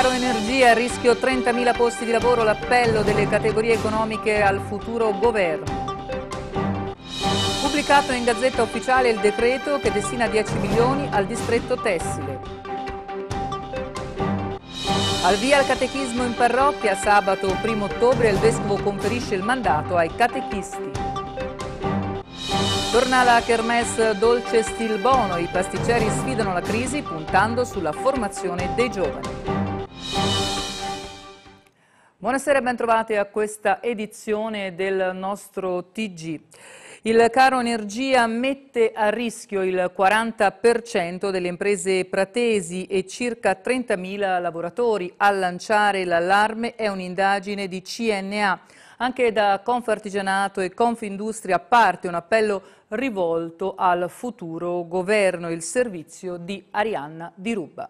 Caro energia, rischio 30.000 posti di lavoro, l'appello delle categorie economiche al futuro governo. Pubblicato in Gazzetta Ufficiale il decreto che destina 10 milioni al distretto tessile. Al via al catechismo in parrocchia, sabato 1 ottobre il Vescovo conferisce il mandato ai catechisti. Torna la Kermesse Dolce Stil Bono, i pasticceri sfidano la crisi puntando sulla formazione dei giovani. Buonasera e bentrovati a questa edizione del nostro TG. Il caro energia mette a rischio il 40% delle imprese pratesi e circa 30.000 lavoratori. A lanciare l'allarme è un'indagine di CNA. Anche da Confartigianato e Confindustria parte un appello rivolto al futuro governo, il servizio di Arianna Di Ruba.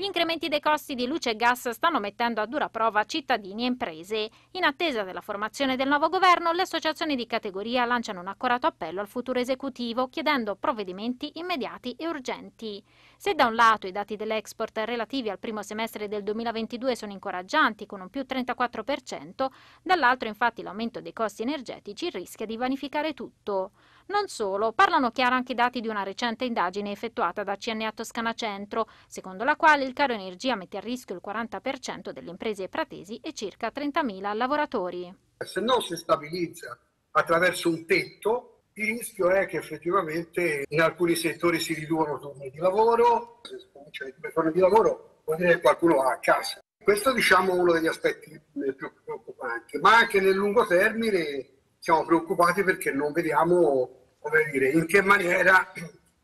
Gli incrementi dei costi di luce e gas stanno mettendo a dura prova cittadini e imprese. In attesa della formazione del nuovo governo, le associazioni di categoria lanciano un accorato appello al futuro esecutivo chiedendo provvedimenti immediati e urgenti. Se da un lato i dati dell'export relativi al primo semestre del 2022 sono incoraggianti con un più 34%, dall'altro infatti l'aumento dei costi energetici rischia di vanificare tutto. Non solo, parlano chiaro anche i dati di una recente indagine effettuata da CNA Toscana Centro, secondo la quale il caro energia mette a rischio il 40% delle imprese pratesi e circa 30.000 lavoratori. Se non si stabilizza attraverso un tetto, il rischio è che effettivamente in alcuni settori si riducono turni di lavoro, se si comincia a turni di lavoro vuol dire che qualcuno va a casa. Questo diciamo è uno degli aspetti eh, più preoccupanti, ma anche nel lungo termine siamo preoccupati perché non vediamo come dire, in che maniera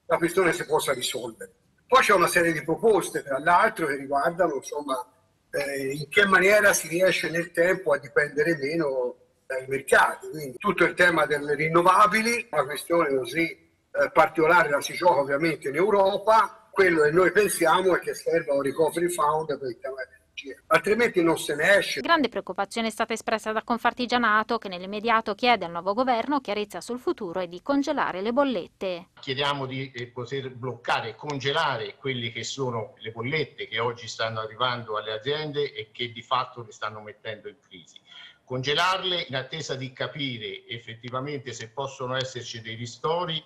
la questione si possa risolvere. Poi c'è una serie di proposte, tra l'altro, che riguardano insomma, eh, in che maniera si riesce nel tempo a dipendere meno dai mercati. Quindi tutto il tema delle rinnovabili, una questione così eh, particolare la si gioca ovviamente in Europa, quello che noi pensiamo è che serva un recovery fund per il tema delle altrimenti non se ne esce. Grande preoccupazione è stata espressa da Confartigianato che nell'immediato chiede al nuovo governo chiarezza sul futuro e di congelare le bollette. Chiediamo di eh, poter bloccare, congelare quelle che sono le bollette che oggi stanno arrivando alle aziende e che di fatto le stanno mettendo in crisi. Congelarle in attesa di capire effettivamente se possono esserci dei ristori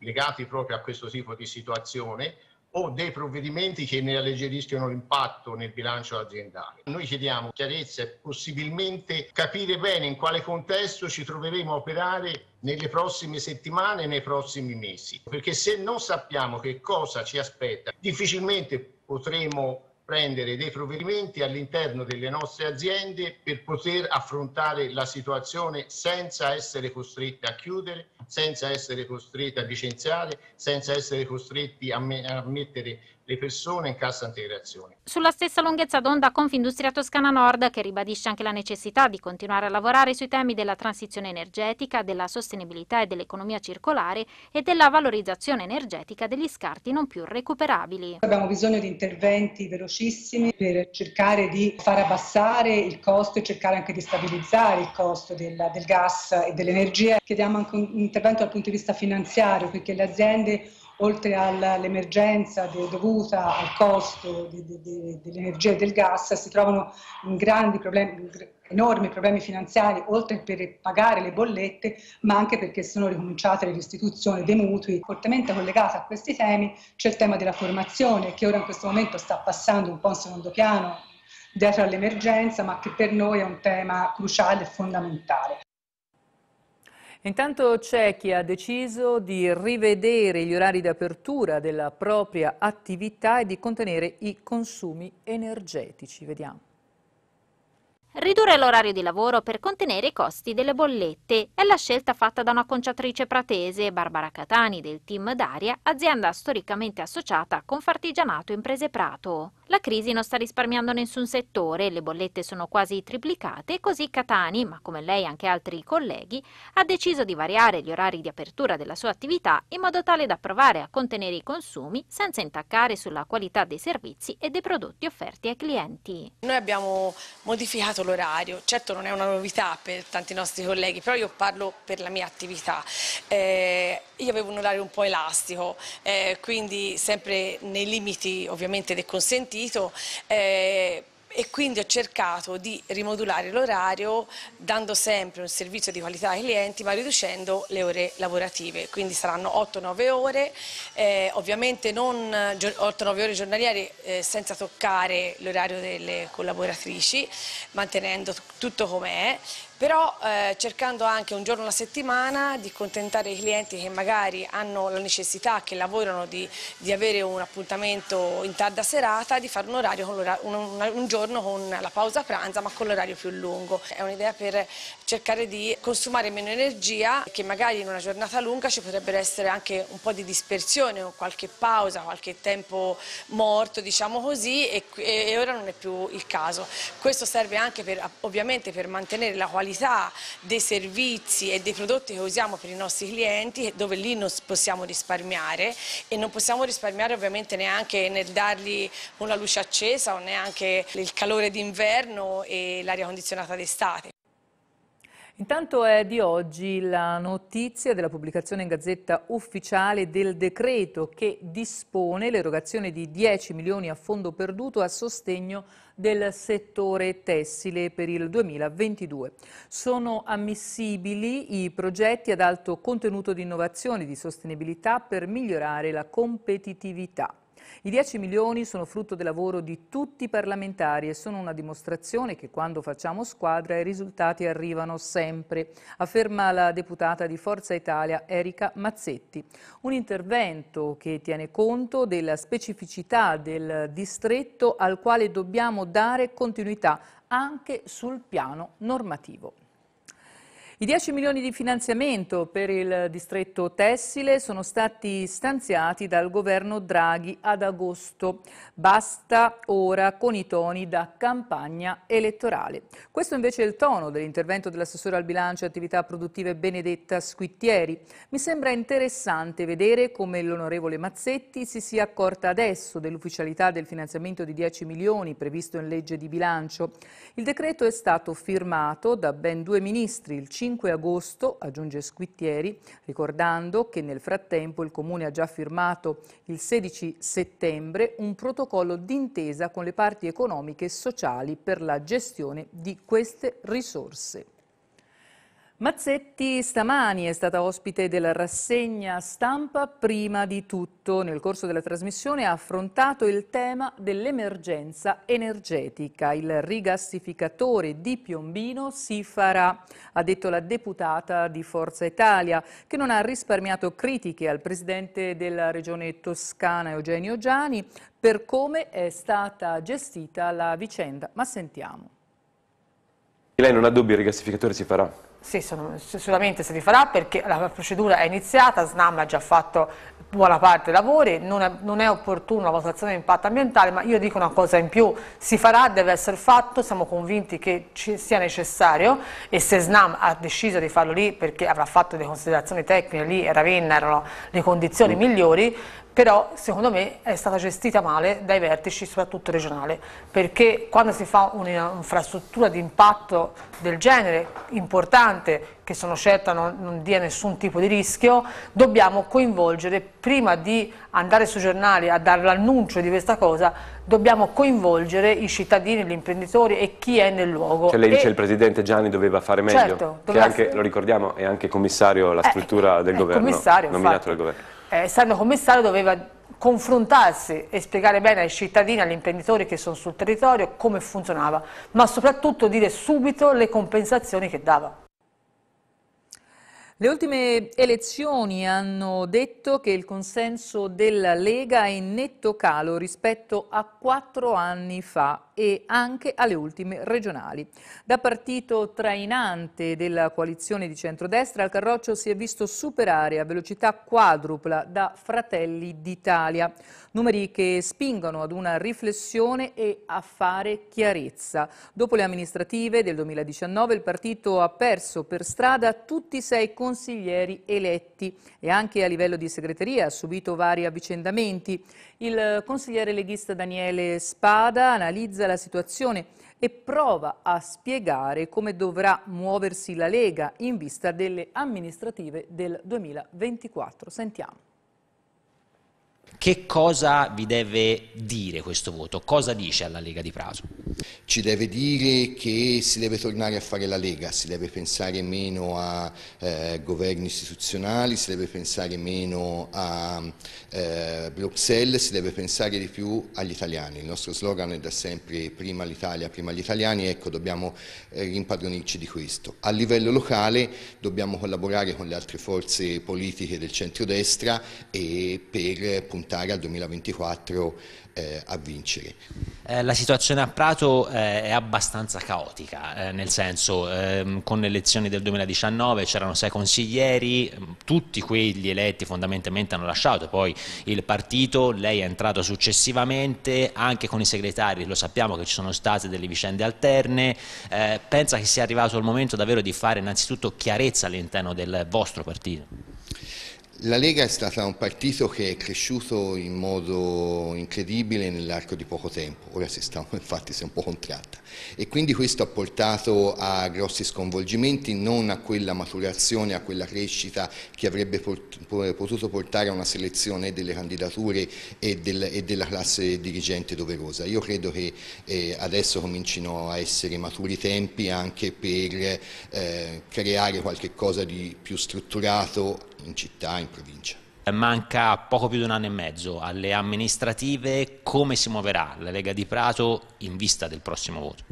legati proprio a questo tipo di situazione o dei provvedimenti che ne alleggeriscono l'impatto nel bilancio aziendale. Noi chiediamo chiarezza e possibilmente capire bene in quale contesto ci troveremo a operare nelle prossime settimane e nei prossimi mesi, perché se non sappiamo che cosa ci aspetta, difficilmente potremo prendere dei provvedimenti all'interno delle nostre aziende per poter affrontare la situazione senza essere costretti a chiudere senza essere costretti a licenziare, senza essere costretti a, me, a mettere le persone in cassa integrazione. Sulla stessa lunghezza d'onda Confindustria Toscana Nord che ribadisce anche la necessità di continuare a lavorare sui temi della transizione energetica, della sostenibilità e dell'economia circolare e della valorizzazione energetica degli scarti non più recuperabili. Abbiamo bisogno di interventi velocissimi per cercare di far abbassare il costo e cercare anche di stabilizzare il costo del, del gas e dell'energia. Chiediamo anche un intervento dal punto di vista finanziario perché le aziende oltre all'emergenza dovuta al costo dell'energia e del gas, si trovano in grandi problemi, enormi problemi finanziari, oltre per pagare le bollette, ma anche perché sono ricominciate le restituzioni dei mutui. Fortemente collegata a questi temi c'è il tema della formazione, che ora in questo momento sta passando un po' in secondo piano dietro all'emergenza, ma che per noi è un tema cruciale e fondamentale. Intanto c'è chi ha deciso di rivedere gli orari di apertura della propria attività e di contenere i consumi energetici. Vediamo. Ridurre l'orario di lavoro per contenere i costi delle bollette è la scelta fatta da una conciatrice pratese, Barbara Catani del team Daria, azienda storicamente associata con Fartigianato Imprese Prato. La crisi non sta risparmiando nessun settore, le bollette sono quasi triplicate, e così Catani, ma come lei anche altri colleghi, ha deciso di variare gli orari di apertura della sua attività in modo tale da provare a contenere i consumi senza intaccare sulla qualità dei servizi e dei prodotti offerti ai clienti. Noi abbiamo modificato l'orario, certo non è una novità per tanti nostri colleghi, però io parlo per la mia attività. Eh, io avevo un orario un po' elastico, eh, quindi sempre nei limiti ovviamente del consenti sentito eh, e quindi ho cercato di rimodulare l'orario dando sempre un servizio di qualità ai clienti ma riducendo le ore lavorative, quindi saranno 8-9 ore, eh, ovviamente non 8-9 ore giornaliere eh, senza toccare l'orario delle collaboratrici, mantenendo tutto com'è però eh, cercando anche un giorno alla settimana di contentare i clienti che magari hanno la necessità, che lavorano di, di avere un appuntamento in tarda serata, di fare un, orario un, un giorno con la pausa pranzo ma con l'orario più lungo. È un'idea per cercare di consumare meno energia che magari in una giornata lunga ci potrebbero essere anche un po' di dispersione o qualche pausa, qualche tempo morto diciamo così e, e ora non è più il caso. Questo serve anche per, ovviamente per mantenere la qualità qualità dei servizi e dei prodotti che usiamo per i nostri clienti dove lì non possiamo risparmiare e non possiamo risparmiare ovviamente neanche nel dargli una luce accesa o neanche il calore d'inverno e l'aria condizionata d'estate. Intanto è di oggi la notizia della pubblicazione in Gazzetta Ufficiale del decreto che dispone l'erogazione di 10 milioni a fondo perduto a sostegno del settore tessile per il 2022. Sono ammissibili i progetti ad alto contenuto di innovazione e di sostenibilità per migliorare la competitività. I 10 milioni sono frutto del lavoro di tutti i parlamentari e sono una dimostrazione che quando facciamo squadra i risultati arrivano sempre, afferma la deputata di Forza Italia Erika Mazzetti. Un intervento che tiene conto della specificità del distretto al quale dobbiamo dare continuità anche sul piano normativo. I 10 milioni di finanziamento per il distretto tessile sono stati stanziati dal governo Draghi ad agosto. Basta ora con i toni da campagna elettorale. Questo invece è il tono dell'intervento dell'assessore al bilancio e attività produttive Benedetta Squittieri. Mi sembra interessante vedere come l'onorevole Mazzetti si sia accorta adesso dell'ufficialità del finanziamento di 10 milioni previsto in legge di bilancio. Il decreto è stato firmato da ben due ministri, il 5 5 agosto, aggiunge Squittieri, ricordando che nel frattempo il Comune ha già firmato il 16 settembre un protocollo d'intesa con le parti economiche e sociali per la gestione di queste risorse. Mazzetti stamani è stata ospite della rassegna stampa prima di tutto. Nel corso della trasmissione ha affrontato il tema dell'emergenza energetica. Il rigassificatore di Piombino si farà, ha detto la deputata di Forza Italia, che non ha risparmiato critiche al presidente della regione toscana Eugenio Giani per come è stata gestita la vicenda. Ma sentiamo. Lei non ha dubbi, il rigassificatore si farà? Sì, sono, sicuramente si rifarà perché la procedura è iniziata, SNAM ha già fatto buona parte dei lavori, non è, non è opportuna la valutazione di impatto ambientale, ma io dico una cosa in più, si farà, deve essere fatto, siamo convinti che sia necessario e se SNAM ha deciso di farlo lì perché avrà fatto delle considerazioni tecniche, lì e Ravenna erano le condizioni mm. migliori, però secondo me è stata gestita male dai vertici, soprattutto regionale, perché quando si fa un'infrastruttura di impatto del genere, importante, che sono certa non, non dia nessun tipo di rischio, dobbiamo coinvolgere, prima di andare sui giornali a dare l'annuncio di questa cosa, dobbiamo coinvolgere i cittadini, gli imprenditori e chi è nel luogo. Cioè lei dice che il Presidente Gianni doveva fare meglio, certo, doveva... Anche, lo ricordiamo, è anche commissario alla struttura eh, del governo, nominato dal governo eh, San Commissario doveva confrontarsi e spiegare bene ai cittadini, agli imprenditori che sono sul territorio come funzionava, ma soprattutto dire subito le compensazioni che dava. Le ultime elezioni hanno detto che il consenso della Lega è in netto calo rispetto a quattro anni fa e anche alle ultime regionali. Da partito trainante della coalizione di centrodestra, il Carroccio si è visto superare a velocità quadrupla da Fratelli d'Italia, numeri che spingono ad una riflessione e a fare chiarezza. Dopo le amministrative del 2019 il partito ha perso per strada tutti i sei consiglieri eletti e anche a livello di segreteria ha subito vari avvicendamenti. Il consigliere leghista Daniele Spada analizza la situazione e prova a spiegare come dovrà muoversi la Lega in vista delle amministrative del 2024. Sentiamo. Che cosa vi deve dire questo voto? Cosa dice alla Lega di Prato? Ci deve dire che si deve tornare a fare la Lega, si deve pensare meno a eh, governi istituzionali, si deve pensare meno a eh, Bruxelles, si deve pensare di più agli italiani. Il nostro slogan è da sempre prima l'Italia, prima gli italiani, ecco dobbiamo eh, rimpadronirci di questo. A livello locale dobbiamo collaborare con le altre forze politiche del centrodestra e per eh, puntare tentare al 2024 eh, a vincere. Eh, la situazione a Prato eh, è abbastanza caotica, eh, nel senso ehm, con le elezioni del 2019 c'erano sei consiglieri, mm, tutti quelli eletti fondamentalmente hanno lasciato poi il partito, lei è entrato successivamente, anche con i segretari lo sappiamo che ci sono state delle vicende alterne, eh, pensa che sia arrivato il momento davvero di fare innanzitutto chiarezza all'interno del vostro partito? La Lega è stata un partito che è cresciuto in modo incredibile nell'arco di poco tempo, ora si sta, infatti si è un po' contratta e quindi questo ha portato a grossi sconvolgimenti, non a quella maturazione, a quella crescita che avrebbe potuto portare a una selezione delle candidature e, del, e della classe dirigente doverosa. Io credo che eh, adesso comincino a essere maturi i tempi anche per eh, creare qualche cosa di più strutturato in città, in provincia. Manca poco più di un anno e mezzo alle amministrative, come si muoverà la Lega di Prato in vista del prossimo voto?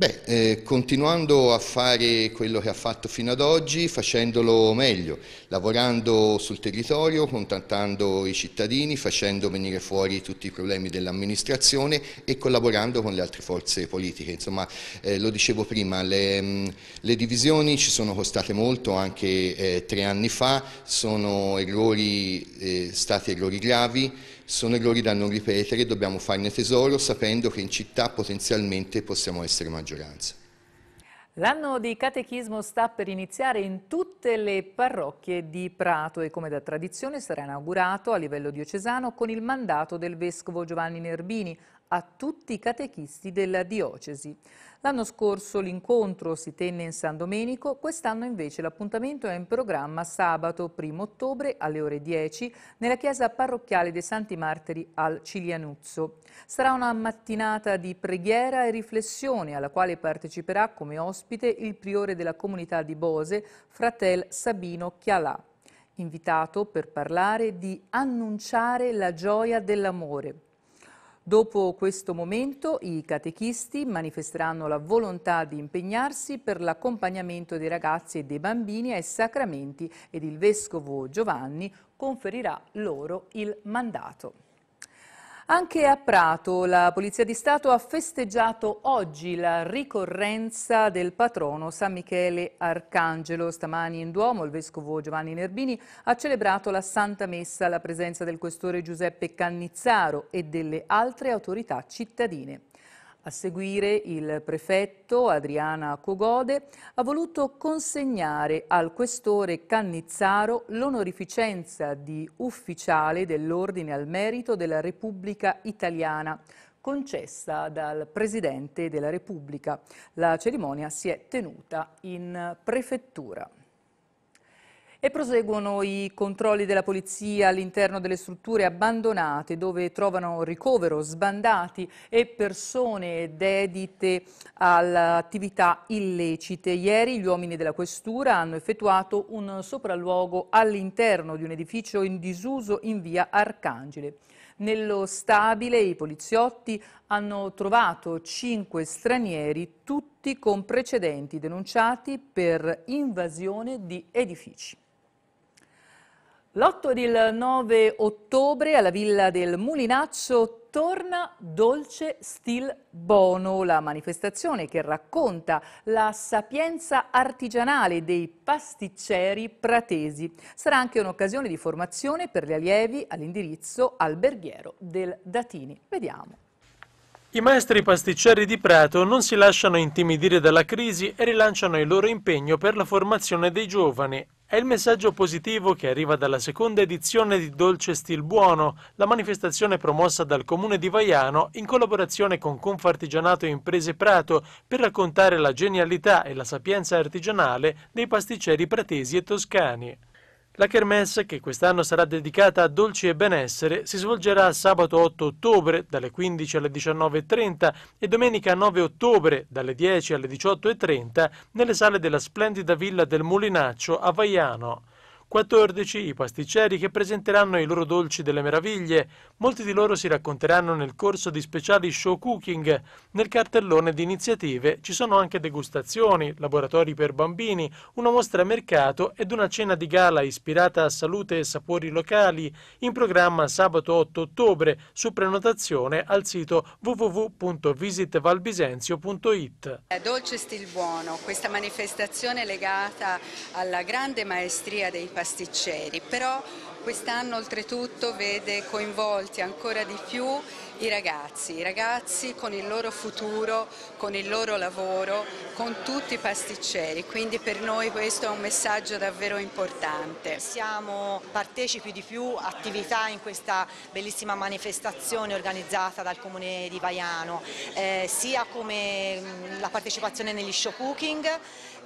Beh, eh, continuando a fare quello che ha fatto fino ad oggi, facendolo meglio, lavorando sul territorio, contattando i cittadini, facendo venire fuori tutti i problemi dell'amministrazione e collaborando con le altre forze politiche. Insomma, eh, lo dicevo prima, le, mh, mm, le, divisioni ci sono costate molto anche eh, tre anni fa, sono errori, eh, stati errori gravi, sono errori da non ripetere, dobbiamo farne tesoro sapendo che in città potenzialmente possiamo essere maggioranza. L'anno di catechismo sta per iniziare in tutte le parrocchie di Prato e come da tradizione sarà inaugurato a livello diocesano con il mandato del vescovo Giovanni Nerbini a tutti i catechisti della diocesi. L'anno scorso l'incontro si tenne in San Domenico, quest'anno invece l'appuntamento è in programma sabato 1 ottobre alle ore 10 nella chiesa parrocchiale dei Santi Martiri al Cilianuzzo. Sarà una mattinata di preghiera e riflessione alla quale parteciperà come ospite il priore della comunità di Bose, fratel Sabino Chialà invitato per parlare di annunciare la gioia dell'amore, Dopo questo momento i catechisti manifesteranno la volontà di impegnarsi per l'accompagnamento dei ragazzi e dei bambini ai sacramenti ed il Vescovo Giovanni conferirà loro il mandato. Anche a Prato la Polizia di Stato ha festeggiato oggi la ricorrenza del patrono San Michele Arcangelo. Stamani in Duomo il vescovo Giovanni Nerbini ha celebrato la Santa Messa alla presenza del questore Giuseppe Cannizzaro e delle altre autorità cittadine. A seguire il prefetto Adriana Cogode ha voluto consegnare al questore Cannizzaro l'onorificenza di ufficiale dell'Ordine al Merito della Repubblica Italiana, concessa dal Presidente della Repubblica. La cerimonia si è tenuta in prefettura. E proseguono i controlli della polizia all'interno delle strutture abbandonate dove trovano ricovero sbandati e persone dedite all'attività illecite. Ieri gli uomini della questura hanno effettuato un sopralluogo all'interno di un edificio in disuso in via Arcangele. Nello stabile i poliziotti hanno trovato cinque stranieri, tutti con precedenti denunciati per invasione di edifici. L'8 ed il 9 ottobre alla Villa del Mulinaccio torna Dolce Stil Bono, la manifestazione che racconta la sapienza artigianale dei pasticceri pratesi. Sarà anche un'occasione di formazione per gli allievi all'indirizzo alberghiero del Datini. Vediamo. I maestri pasticceri di Prato non si lasciano intimidire dalla crisi e rilanciano il loro impegno per la formazione dei giovani. È il messaggio positivo che arriva dalla seconda edizione di Dolce Stil Buono, la manifestazione promossa dal comune di Vaiano in collaborazione con Confartigianato e Imprese Prato per raccontare la genialità e la sapienza artigianale dei pasticceri pratesi e toscani. La kermesse, che quest'anno sarà dedicata a dolci e benessere, si svolgerà sabato 8 ottobre dalle 15 alle 19.30 e domenica 9 ottobre dalle 10 alle 18.30 nelle sale della splendida villa del Mulinaccio a Vaiano. 14 i pasticceri che presenteranno i loro dolci delle meraviglie. Molti di loro si racconteranno nel corso di speciali show cooking. Nel cartellone di iniziative ci sono anche degustazioni, laboratori per bambini, una mostra mercato ed una cena di gala ispirata a salute e sapori locali, in programma sabato 8 ottobre, su prenotazione al sito www.visitvalbisenzio.it. Eh, dolce stil buono, questa manifestazione legata alla grande maestria dei pasticceri pasticceri, però quest'anno oltretutto vede coinvolti ancora di più i ragazzi, i ragazzi con il loro futuro, con il loro lavoro, con tutti i pasticceri, quindi per noi questo è un messaggio davvero importante. Siamo partecipi di più attività in questa bellissima manifestazione organizzata dal comune di Vaiano, eh, sia come mm, la partecipazione negli show cooking,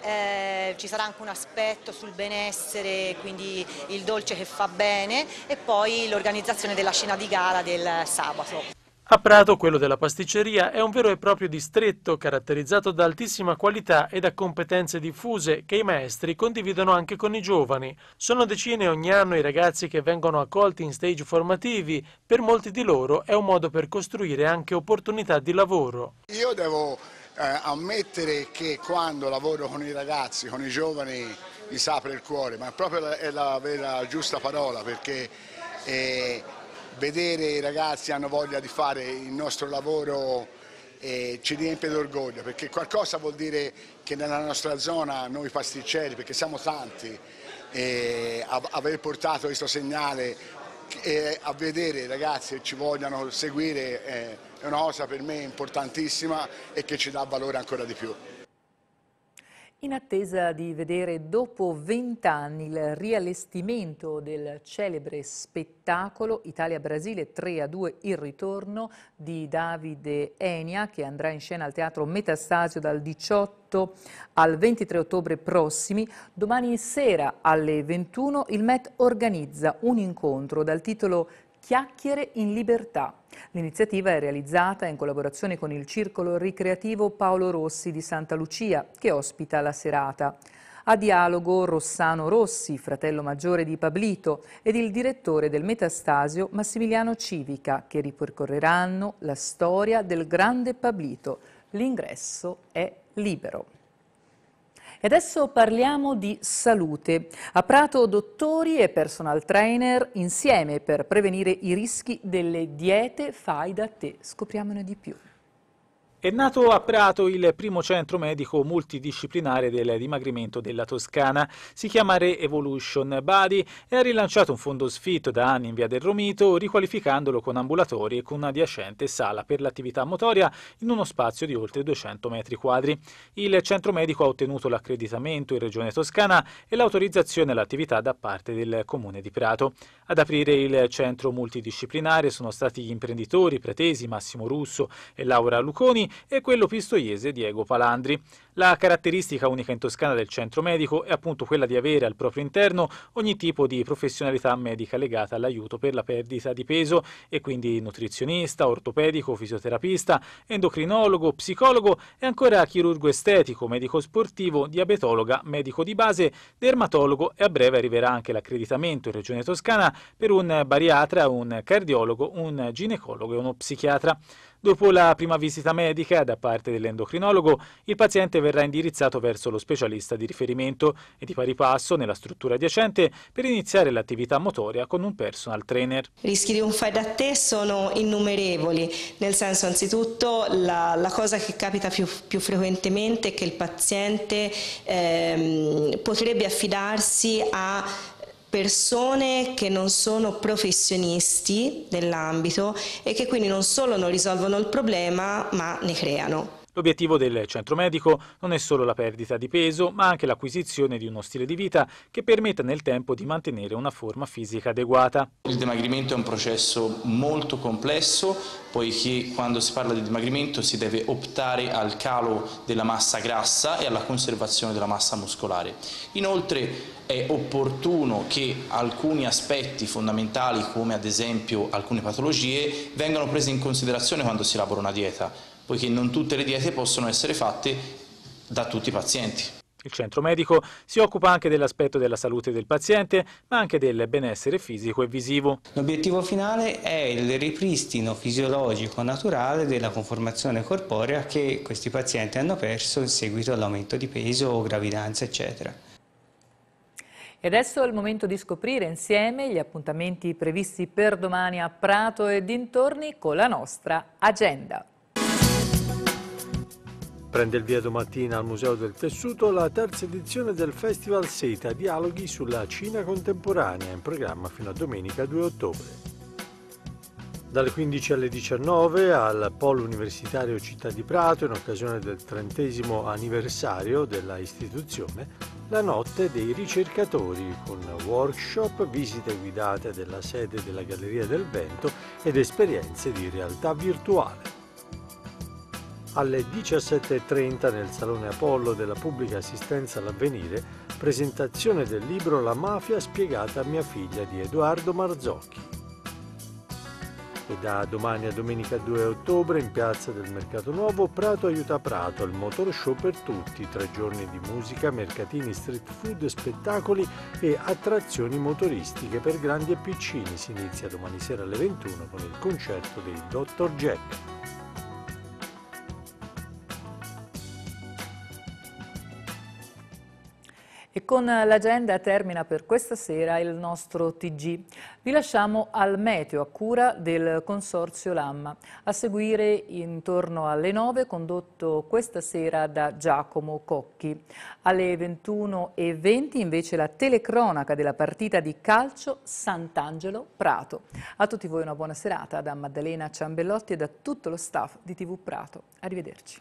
eh, ci sarà anche un aspetto sul benessere, quindi il dolce che fa bene e poi l'organizzazione della scena di gara del sabato. A Prato, quello della pasticceria, è un vero e proprio distretto caratterizzato da altissima qualità e da competenze diffuse che i maestri condividono anche con i giovani. Sono decine ogni anno i ragazzi che vengono accolti in stage formativi, per molti di loro è un modo per costruire anche opportunità di lavoro. Io devo eh, ammettere che quando lavoro con i ragazzi, con i giovani, mi si apre il cuore, ma proprio è la vera giusta parola perché... Eh, vedere i ragazzi hanno voglia di fare il nostro lavoro eh, ci riempie d'orgoglio perché qualcosa vuol dire che nella nostra zona noi pasticceri, perché siamo tanti, eh, aver portato questo segnale e eh, a vedere i ragazzi che ci vogliano seguire è una cosa per me importantissima e che ci dà valore ancora di più. In attesa di vedere dopo vent'anni il riallestimento del celebre spettacolo Italia-Brasile 3-2 a il ritorno di Davide Enia che andrà in scena al Teatro Metastasio dal 18 al 23 ottobre prossimi, domani sera alle 21 il MET organizza un incontro dal titolo Chiacchiere in libertà. L'iniziativa è realizzata in collaborazione con il Circolo Ricreativo Paolo Rossi di Santa Lucia, che ospita la serata. A dialogo Rossano Rossi, fratello maggiore di Pablito, ed il direttore del Metastasio Massimiliano Civica, che ripercorreranno la storia del grande Pablito. L'ingresso è libero. E adesso parliamo di salute. A Prato dottori e personal trainer insieme per prevenire i rischi delle diete fai da te. Scopriamone di più. È nato a Prato il primo centro medico multidisciplinare del dimagrimento della Toscana. Si chiama Re Evolution Body e ha rilanciato un fondo sfitto da anni in via del Romito, riqualificandolo con ambulatori e con un'adiacente sala per l'attività motoria in uno spazio di oltre 200 metri quadri. Il centro medico ha ottenuto l'accreditamento in Regione Toscana e l'autorizzazione all'attività da parte del Comune di Prato. Ad aprire il centro multidisciplinare sono stati gli imprenditori pretesi Massimo Russo e Laura Luconi e quello pistoiese Diego Palandri. La caratteristica unica in Toscana del centro medico è appunto quella di avere al proprio interno ogni tipo di professionalità medica legata all'aiuto per la perdita di peso e quindi nutrizionista, ortopedico, fisioterapista, endocrinologo, psicologo e ancora chirurgo estetico, medico sportivo, diabetologa, medico di base, dermatologo e a breve arriverà anche l'accreditamento in Regione Toscana per un bariatra, un cardiologo, un ginecologo e uno psichiatra. Dopo la prima visita medica da parte dell'endocrinologo, il paziente verrà indirizzato verso lo specialista di riferimento e di pari passo nella struttura adiacente per iniziare l'attività motoria con un personal trainer. I rischi di un fai da te sono innumerevoli, nel senso anzitutto la, la cosa che capita più, più, frequentemente è che il paziente ehm, potrebbe affidarsi a persone che non sono professionisti dell'ambito e che quindi non solo non risolvono il problema ma ne creano. L'obiettivo del centro medico non è solo la perdita di peso, ma anche l'acquisizione di uno stile di vita che permetta nel tempo di mantenere una forma fisica adeguata. Il dimagrimento è un processo molto complesso, poiché quando si parla di dimagrimento si deve optare al calo della massa grassa e alla conservazione della massa muscolare. Inoltre è opportuno che alcuni aspetti fondamentali come ad esempio alcune patologie vengano presi in considerazione quando si elabora una dieta poiché non tutte le diete possono essere fatte da tutti i pazienti. Il centro medico si occupa anche dell'aspetto della salute del paziente, ma anche del benessere fisico e visivo. L'obiettivo finale è il ripristino fisiologico naturale della conformazione corporea che questi pazienti hanno perso in seguito all'aumento di peso o gravidanza, eccetera. E adesso è il momento di scoprire insieme gli appuntamenti previsti per domani a Prato e dintorni con la nostra agenda. Prende il via domattina al Museo del Tessuto la terza edizione del Festival Seta Dialoghi sulla Cina contemporanea in programma fino a domenica 2 ottobre. Dalle 15 alle 19 al Polo Universitario Città di Prato, in occasione del trentesimo anniversario della istituzione, la notte dei ricercatori con workshop, visite guidate della sede della Galleria del Vento ed esperienze di realtà virtuale alle 17.30 nel Salone Apollo della Pubblica Assistenza all'Avvenire, presentazione del libro La mafia spiegata a mia figlia di Edoardo Marzocchi. E da domani a domenica 2 ottobre in piazza del Mercato Nuovo Prato aiuta Prato, il motor show per tutti, tre giorni di musica, mercatini, street food, spettacoli e attrazioni motoristiche per grandi e piccini. Si inizia domani sera alle 21 con il concerto dei Dr. Jack. E con l'agenda termina per questa sera il nostro TG. Vi lasciamo al meteo a cura del Consorzio Lamma. A seguire intorno alle 9 condotto questa sera da Giacomo Cocchi. Alle 21.20 invece la telecronaca della partita di calcio Sant'Angelo Prato. A tutti voi una buona serata da Maddalena Ciambellotti e da tutto lo staff di TV Prato. Arrivederci.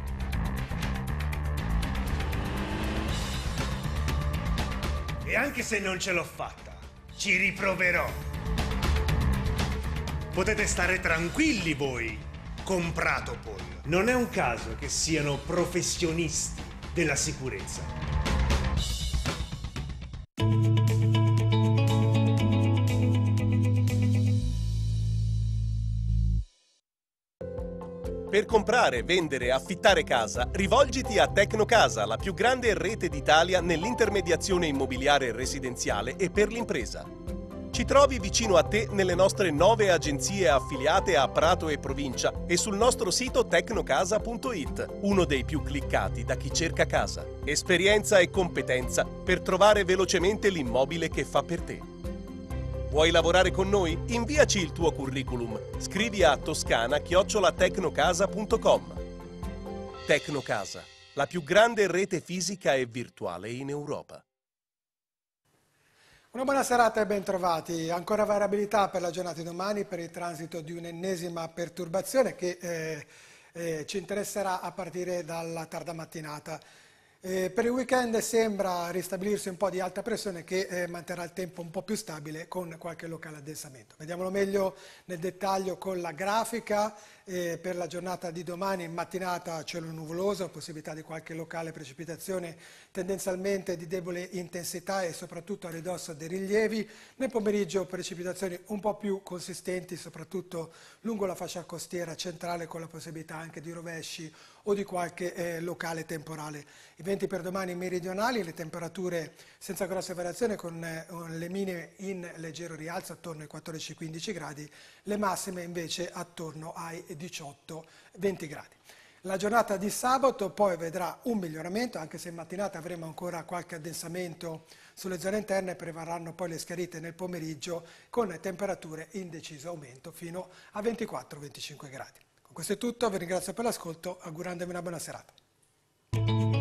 E anche se non ce l'ho fatta, ci riproverò. Potete stare tranquilli voi, con Pratopol. Non è un caso che siano professionisti della sicurezza. comprare, vendere, affittare casa, rivolgiti a Tecnocasa, la più grande rete d'Italia nell'intermediazione immobiliare residenziale e per l'impresa. Ci trovi vicino a te nelle nostre nove agenzie affiliate a Prato e provincia e sul nostro sito tecnocasa.it, uno dei più cliccati da chi cerca casa. Esperienza e competenza per trovare velocemente l'immobile che fa per te. Vuoi lavorare con noi? Inviaci il tuo curriculum. Scrivi a toscana-tecnocasa.com. Tecnocasa, la più grande rete fisica e virtuale in Europa. Una buona serata e bentrovati. Ancora variabilità per la giornata di domani per il transito di un'ennesima perturbazione che eh, eh, ci interesserà a partire dalla tarda mattinata. Eh, per il weekend sembra ristabilirsi un po' di alta pressione che eh, manterrà il tempo un po' più stabile con qualche locale addensamento. Vediamolo meglio nel dettaglio con la grafica eh, per la giornata di domani in mattinata cielo nuvoloso, possibilità di qualche locale precipitazione tendenzialmente di debole intensità e soprattutto a ridosso dei rilievi, nel pomeriggio precipitazioni un po' più consistenti soprattutto lungo la fascia costiera centrale con la possibilità anche di rovesci o di qualche eh, locale temporale. I venti per domani meridionali, le temperature senza grosse variazioni con eh, le minime in leggero rialzo attorno ai 14-15 gradi, le massime invece attorno ai 18-20 gradi. La giornata di sabato poi vedrà un miglioramento, anche se in mattinata avremo ancora qualche addensamento sulle zone interne, prevarranno poi le schiarite nel pomeriggio con temperature in deciso aumento fino a 24-25 gradi. Con questo è tutto, vi ringrazio per l'ascolto, augurandovi una buona serata.